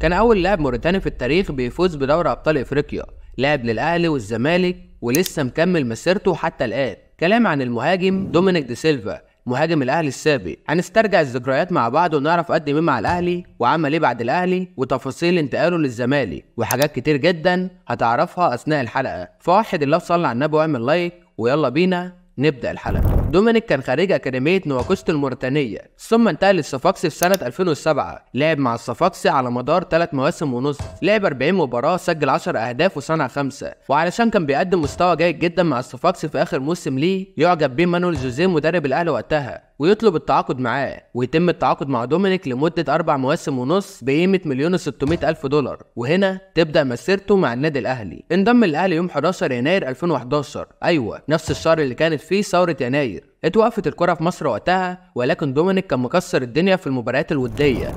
كان أول لاعب موريتاني في التاريخ بيفوز بدوري أبطال إفريقيا لاعب للأهلي والزمالك ولسه مكمل مسيرته حتى الآن كلام عن المهاجم دومينيك دي سيلفا مهاجم الاهلي السابق هنسترجع الذكريات مع بعض ونعرف قدم ايه مع الاهلي وعمل ايه بعد الاهلي وتفاصيل انتقاله للزمالك وحاجات كتير جدا هتعرفها اثناء الحلقه فوحد الله صلى على النبي واعمل لايك ويلا بينا نبدا الحلقه دومينيك كان خريج أكاديمية نواكوست الموريتانية ثم انتقل للصفاقسي في سنة 2007 لعب مع الصفاقسي على مدار 3 مواسم ونص لعب 40 مباراة سجل 10 أهداف وصنع 5 وعلشان كان بيقدم مستوى جيد جدا مع الصفاقسي في آخر موسم ليه يعجب بيه مانويل جوزيه مدرب الأهلي وقتها ويطلب التعاقد معاه ويتم التعاقد مع دومينيك لمدة أربع مواسم ونص بقيمة مليون و ألف دولار وهنا تبدأ مسيرته مع النادي الأهلي انضم الأهلي يوم 11 يناير 2011 أيوة نفس الشهر اللي كانت فيه ثورة يناير كتير اتوقفت الكرة في مصر وقتها ولكن دومينيك كان مكسر الدنيا في المباريات الودية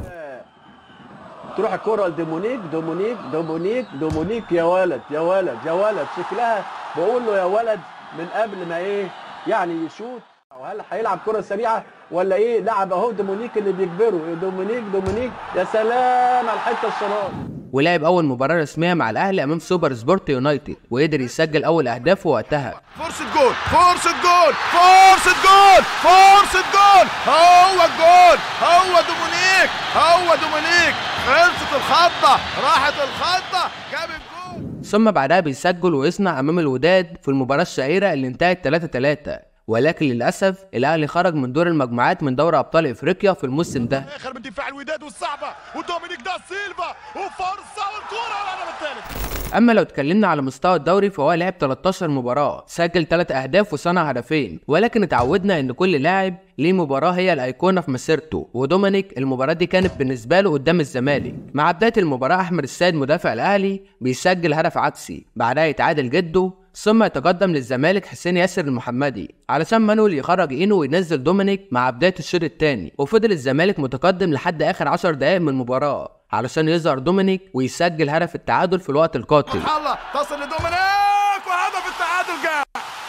تروح الكرة لدومونيك دومونيك دومونيك دومونيك يا ولد يا ولد يا ولد شكلها بقول له يا ولد من قبل ما ايه يعني يشوط وهل هيلعب كرة سريعة ولا ايه لعب اهو دومونيك اللي بيجبره دومونيك دومونيك يا سلام على الحتة الشمال ولعب اول مباراه رسميه مع الاهلي امام سوبر سبورت يونايتد وقدر يسجل اول اهدافه وقتها فرصه جول فرصه جول فرصه جول فرصه جول هو الجول هو دومينيك هو دومينيك خلصت الخطه راحت الخطه جاب الجول ثم بعدها بيسجل ويصنع امام الوداد في المباراه الشهيره اللي انتهت 3 3 ولكن للاسف الاهلي خرج من دور المجموعات من دوري ابطال افريقيا في الموسم ده اخر من دفاع الوداد والصعبه ودومينيك دا سيلفا وفرصه والكره على الثالث اما لو اتكلمنا على مستوى الدوري فهو لعب 13 مباراه سجل 3 اهداف وصنع هدفين ولكن اتعودنا ان كل لاعب ليه مباراة هي الأيقونة في مسيرته ودومينيك المباراة دي كانت بالنسبة له قدام الزمالك مع بداية المباراة أحمد السيد مدافع الأهلي بيسجل هدف عكسي بعدها يتعادل جده ثم يتقدم للزمالك حسين ياسر المحمدي علشان مانويل يخرج اينو وينزل دومينيك مع بدايه الشوط الثاني وفضل الزمالك متقدم لحد اخر 10 دقائق من المباراه علشان يظهر دومينيك ويسجل هدف التعادل في الوقت القاتل الله تصل لدومينيك وهدف التعادل جاء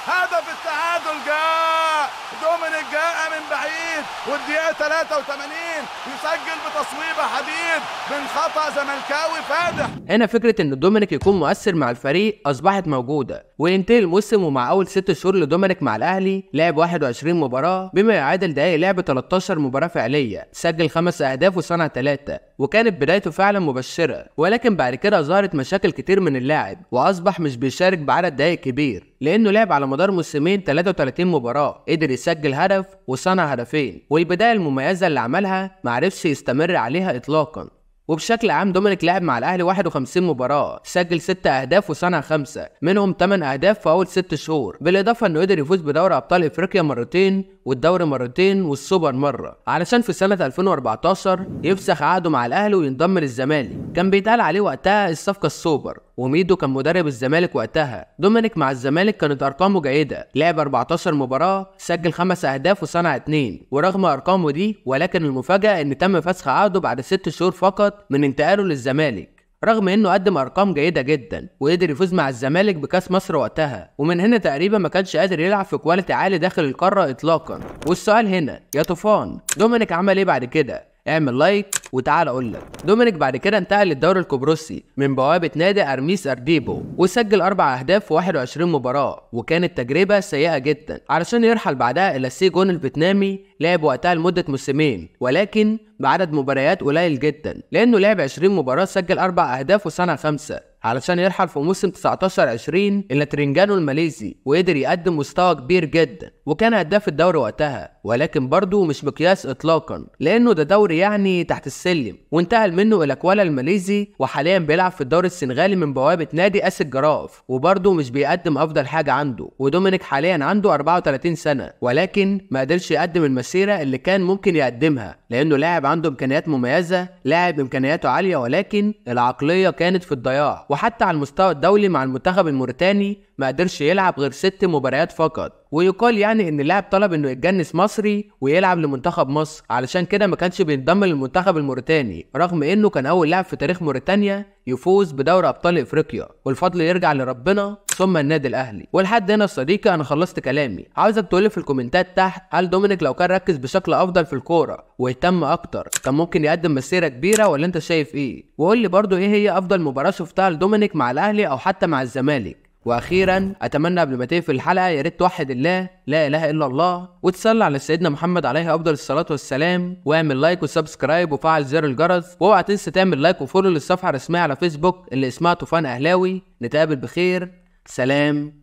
هدف التعادل جاء دومينيك جاء من بعيد والدقيقه 83 يسجل بتصويبه حديد من خطا زملكاوي فادح هنا فكره ان دومينيك يكون مؤثر مع الفريق اصبحت موجوده وينتهي الموسم ومع اول ست شهور لدومينيك مع الاهلي لعب 21 مباراه بما يعادل دقائق لعب 13 مباراه فعليه سجل خمس اهداف وصنع ثلاثه وكانت بدايته فعلا مبشره ولكن بعد كده ظهرت مشاكل كتير من اللاعب واصبح مش بيشارك بعدد دقائق كبير لأنه لعب على مدار موسمين 33 مباراة قدر يسجل هدف وصنع هدفين والبداية المميزة اللي عملها معرفش يستمر عليها إطلاقا وبشكل عام دومينيك لعب مع الاهلي 51 مباراه سجل 6 اهداف وصنع 5 منهم 8 اهداف في اول 6 شهور بالاضافه انه قدر يفوز بدوري ابطال افريقيا مرتين والدوري مرتين والسوبر مرة علشان في سنة 2014 يفسخ عقده مع الأهلي وينضم للزمالك كان بيتقال عليه وقتها الصفقة السوبر وميدو كان مدرب الزمالك وقتها دومينيك مع الزمالك كانت ارقامه جيده لعب 14 مباراه سجل 5 اهداف وصنع 2 ورغم ارقامه دي ولكن المفاجاه ان تم فسخ عقده بعد 6 شهور فقط من انتقاله للزمالك رغم انه قدم ارقام جيده جدا وقدر يفوز مع الزمالك بكاس مصر وقتها ومن هنا تقريبا ما كانش قادر يلعب في كواليتي عالي داخل القاره اطلاقا والسؤال هنا يا طوفان دومينيك عمل ايه بعد كده اعمل لايك وتعال اقول لك دومينيك بعد كده انتقل للدوري القبرصي من بوابه نادي ارميس ارديبو وسجل اربع اهداف في 21 مباراه وكانت تجربه سيئه جدا علشان يرحل بعدها الى سي جون الفيتنامي لعب وقتها لمده موسمين ولكن بعدد مباريات قليل جدا لانه لعب 20 مباراه سجل اربع اهداف وصنع خمسه علشان يرحل في موسم 19 20 الى ترينجانو الماليزي وقدر يقدم مستوى كبير جدا وكان هداف الدوري وقتها ولكن برضه مش مقياس اطلاقا لانه ده دوري يعني تحت السلم وانتقل منه الى كوالا الماليزي وحاليا بيلعب في الدوري السنغالي من بوابه نادي اس الجراف وبرضه مش بيقدم افضل حاجه عنده ودومينيك حاليا عنده 34 سنه ولكن ما قدرش يقدم المسيره اللي كان ممكن يقدمها لانه لاعب عنده امكانيات مميزه لاعب امكانياته عاليه ولكن العقليه كانت في الضياع وحتى على المستوى الدولي مع المنتخب الموريتاني ما قدرش يلعب غير ست مباريات فقط ويقال يعني ان اللاعب طلب انه يتجنس مصري ويلعب لمنتخب مصر علشان كده ما كانش بينضم للمنتخب الموريتاني رغم انه كان اول لاعب في تاريخ موريتانيا يفوز بدوري ابطال افريقيا والفضل يرجع لربنا ثم النادي الاهلي ولحد هنا صديقي انا خلصت كلامي عاوزك تقولي في الكومنتات تحت هل دومينيك لو كان ركز بشكل افضل في الكوره واهتم اكتر كان ممكن يقدم مسيره كبيره ولا انت شايف ايه وقول لي برضو ايه هي افضل مباراه شفتها لدومينيك مع الاهلي او حتى مع الزمالك واخيرا اتمنى قبل ما تقفل الحلقه يا ريت توحد الله لا اله الا الله وتصلي على سيدنا محمد عليه افضل الصلاه والسلام واعمل لايك وسبسكرايب وفعل زر الجرس واوعى تنسى تعمل لايك وفولو للصفحه الرسميه على فيسبوك اللي اسمها طوفان اهلاوي نتقابل بخير سلام